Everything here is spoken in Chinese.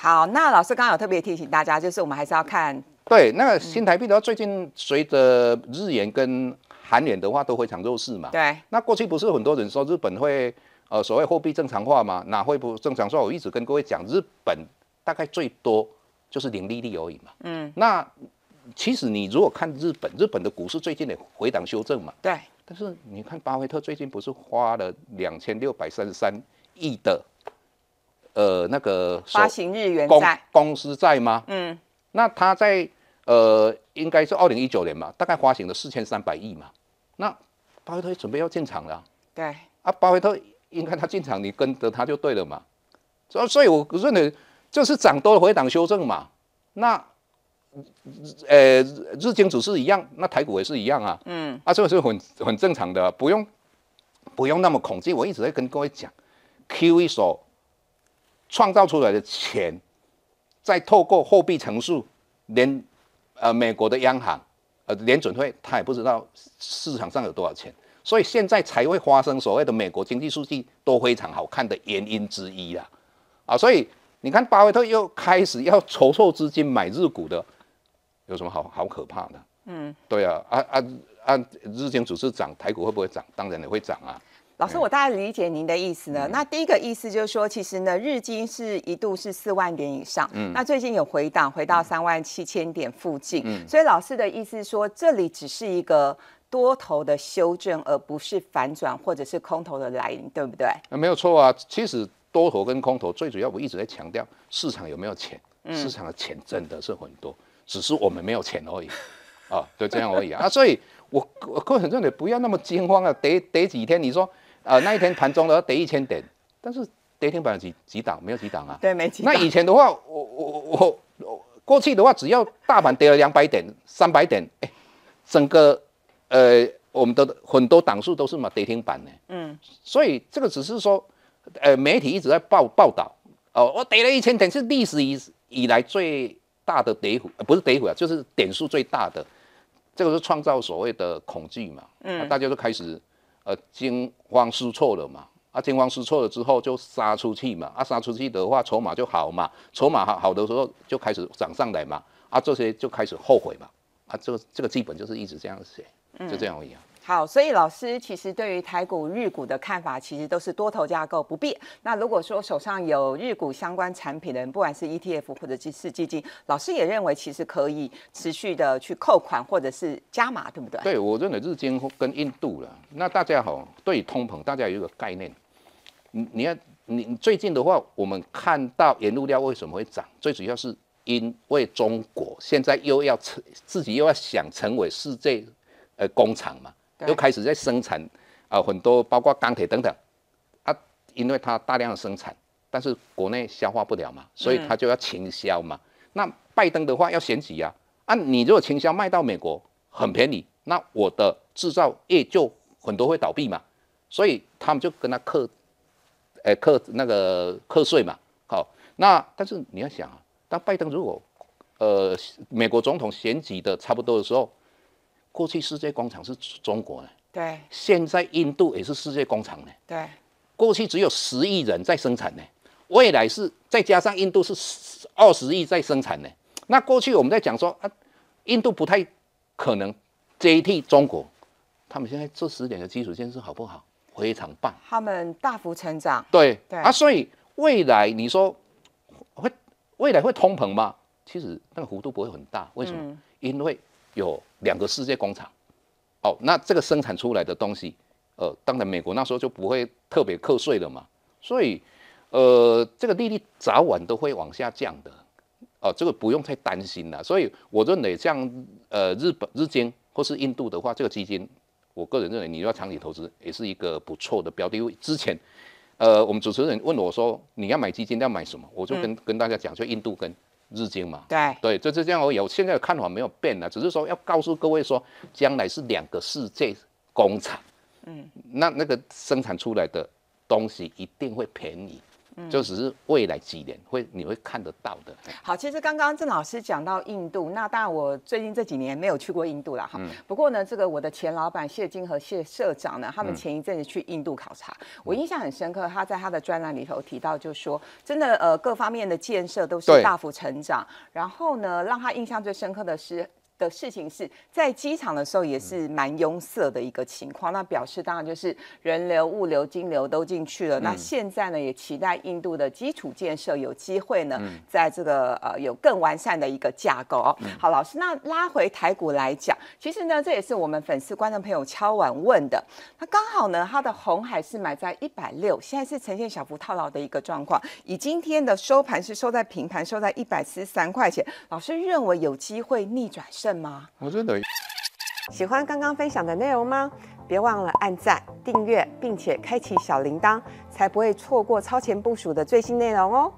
好，那老师刚刚有特别提醒大家，就是我们还是要看对。那新台币的话，最近随着日元跟韩元的话都非常弱势嘛。对。那过去不是很多人说日本会呃所谓货币正常化嘛？哪会不正常化？我一直跟各位讲，日本大概最多就是零利率而已嘛。嗯。那其实你如果看日本，日本的股市最近的回档修正嘛。对。但是你看巴菲特最近不是花了两千六百三十三亿的。呃，那个发行日元公公司债吗？嗯，那他在呃，应该是二零一九年嘛，大概发行了四千三百亿嘛。那巴菲特准备要进场了，对啊，巴菲特应该他进场，你跟着他就对了嘛。所所以，我认为就是涨多回档修正嘛。那呃，日经指数一样，那台股也是一样啊。嗯，啊，这个是很很正常的，不用不用那么恐惧。我一直在跟各位讲，Q E 手。创造出来的钱，再透过货币乘数，连呃美国的央行，呃联准会，他也不知道市场上有多少钱，所以现在才会发生所谓的美国经济数据都非常好看的原因之一啦，啊，所以你看巴菲特又开始要筹措资金买日股的，有什么好好可怕的？嗯，对啊，啊啊啊，日经总是涨，台股会不会涨？当然也会涨啊。老师，我大概理解您的意思呢。那第一个意思就是说，其实呢，日经是一度是四万点以上，嗯，那最近有回档，回到三万七千点附近。嗯，所以老师的意思说，这里只是一个多头的修正，而不是反转或者是空头的来临，对不对？那没有错啊。其实多头跟空头最主要，我一直在强调市场有没有钱，市场的钱真的是很多，只是我们没有钱而已啊，就这样而已啊。所以，我个人认为不要那么惊慌啊，跌跌几天，你说。呃，那一天盘中要跌一千点，但是跌停板有几几档，没有几档啊？对，没几。那以前的话，我我我我过去的话，只要大盘跌了两百点、三百点，哎，整个呃我们的很多档数都是嘛跌停板呢。嗯。所以这个只是说，呃，媒体一直在报报道哦，我跌了一千点是历史以以来最大的跌幅，不是跌幅啊，就是点数最大的，这个是创造所谓的恐惧嘛。嗯。大家都开始。呃，惊慌失措了嘛，啊，惊慌失措了之后就杀出去嘛，啊，杀出去的话筹码就好嘛，筹码好好的时候就开始涨上来嘛，啊，这些就开始后悔嘛，啊，这个这个基本就是一直这样写，就这样而已。好，所以老师其实对于台股、日股的看法，其实都是多头架构不必。那如果说手上有日股相关产品的人，不管是 ETF 或者基是基金，老师也认为其实可以持续的去扣款或者是加码，对不对？对我认为日经跟印度了，那大家好，对通膨大家有一个概念。你你要你最近的话，我们看到原物料为什么会涨？最主要是因为中国现在又要成自己又要想成为世界呃工厂嘛。又开始在生产，啊，很多包括钢铁等等，啊，因为它大量的生产，但是国内消化不了嘛，所以它就要倾销嘛。那拜登的话要选举啊，啊，你如果倾销卖到美国很便宜，那我的制造业就很多会倒闭嘛。所以他们就跟他课，诶，课那个课税嘛。好，那但是你要想啊，当拜登如果，呃，美国总统选举的差不多的时候。过去世界工厂是中国的，对。现在印度也是世界工厂呢，对。过去只有十亿人在生产呢，未来是再加上印度是二十亿在生产呢。那过去我们在讲说啊，印度不太可能接替中国，他们现在做十点的基础建设好不好？非常棒，他们大幅成长，对对啊。所以未来你说会未来会通膨吗？其实那个幅度不会很大，为什么？因为。有两个世界工厂，哦，那这个生产出来的东西，呃，当然美国那时候就不会特别课税了嘛，所以，呃，这个利率早晚都会往下降的，哦，这个不用太担心了。所以我认为像呃日本、日经或是印度的话，这个基金，我个人认为你要长期投资也是一个不错的标的之前，呃，我们主持人问我说你要买基金要买什么，我就跟跟大家讲，就印度跟。日经嘛，对对，就这这样我有现在的看法没有变了，只是说要告诉各位说，将来是两个世界工厂，嗯，那那个生产出来的东西一定会便宜。就只是未来几年会你会看得到的。好，其实刚刚郑老师讲到印度，那然我最近这几年没有去过印度了哈。不过呢，这个我的前老板谢金和谢社长呢，他们前一阵子去印度考察，我印象很深刻。他在他的专栏里头提到，就说真的呃，各方面的建设都是大幅成长。然后呢，让他印象最深刻的是。的事情是在机场的时候也是蛮拥塞的一个情况，那表示当然就是人流、物流、金流都进去了。那现在呢，也期待印度的基础建设有机会呢，在这个呃有更完善的一个架构。哦。好，老师，那拉回台股来讲，其实呢，这也是我们粉丝、观众朋友敲碗问的。那刚好呢，它的红海是买在一百六，现在是呈现小幅套牢的一个状况。以今天的收盘是收在平盘，收在一百四十三块钱。老师认为有机会逆转升。吗？我真的？喜欢刚刚分享的内容吗？别忘了按赞、订阅，并且开启小铃铛，才不会错过超前部署的最新内容哦。